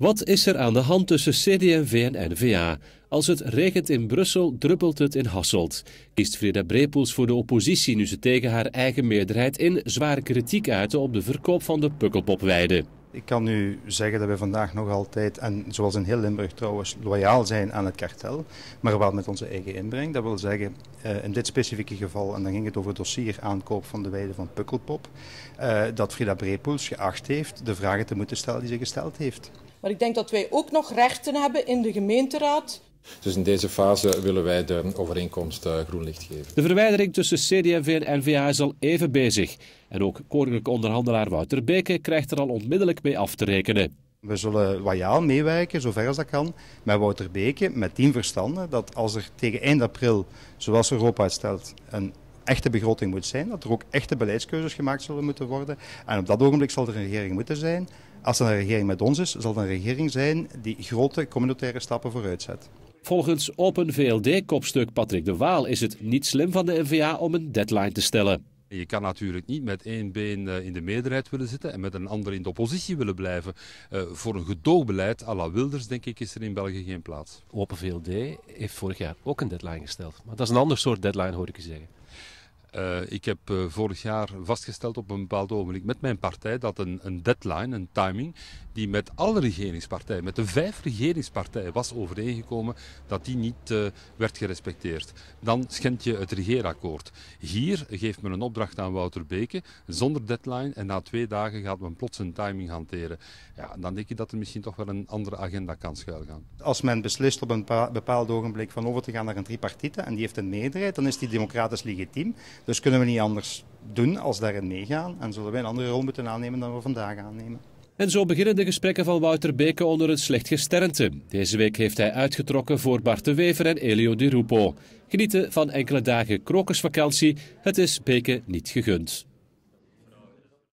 Wat is er aan de hand tussen CD&V en N-VA? Als het regent in Brussel, druppelt het in Hasselt. Kiest Frida Brepoels voor de oppositie nu ze tegen haar eigen meerderheid in zware kritiek uiten op de verkoop van de Pukkelpopweide. Ik kan nu zeggen dat we vandaag nog altijd, en zoals in heel Limburg trouwens, loyaal zijn aan het kartel, maar wel met onze eigen inbreng. Dat wil zeggen, eh, in dit specifieke geval, en dan ging het over dossier aankoop van de weide van Pukkelpop, eh, dat Frida Brepoels geacht heeft de vragen te moeten stellen die ze gesteld heeft. Maar ik denk dat wij ook nog rechten hebben in de gemeenteraad dus in deze fase willen wij de overeenkomst eh, groen licht geven. De verwijdering tussen CD&V en n is al even bezig. En ook koninklijke onderhandelaar Wouter Beke krijgt er al onmiddellijk mee af te rekenen. We zullen loyaal meewerken, zover als dat kan, met Wouter Beke, met tien verstanden, dat als er tegen eind april, zoals Europa het stelt, een echte begroting moet zijn, dat er ook echte beleidskeuzes gemaakt zullen moeten worden. En op dat ogenblik zal er een regering moeten zijn als er een regering met ons is, zal het een regering zijn die grote communautaire stappen vooruit zet. Volgens Open VLD-kopstuk Patrick de Waal is het niet slim van de NVA om een deadline te stellen. Je kan natuurlijk niet met één been eh, in de meerderheid willen zitten en met een ander in de oppositie willen blijven. Eh, voor een gedoogbeleid à la Wilders, denk ik, is er in België geen plaats. Open VLD heeft vorig jaar ook een deadline gesteld. Maar dat is een ander soort deadline, hoor ik je zeggen. Eh, ik heb eh, vorig jaar vastgesteld op een bepaald ogenblik met mijn partij dat een, een, deadline, een timing, die met alle regeringspartijen, met de vijf regeringspartijen was overeengekomen, dat die niet eh, werd gerespecteerd. Dan schend je het regeerakkoord. Hier geeft men een opdracht aan Wouter Beke zonder deadline en na twee dagen gaat men plots een timing hanteren. Ja, dan denk ik dat er misschien toch wel een andere agenda kan schuilgaan. Als men beslist op een bepaald ogenblik van over te gaan naar een tripartite en die heeft een meerderheid, dan is die democratisch legitiem. Dus kunnen we niet anders doen als daarin meegaan en zullen wij een andere rol moeten aannemen dan we vandaag aannemen. En zo beginnen de gesprekken van Wouter Beke onder het slecht gesternte. Deze week heeft hij uitgetrokken voor Bart de Wever en Elio Di Rupo. Genieten van enkele dagen krokusvakantie, het is Beke niet gegund.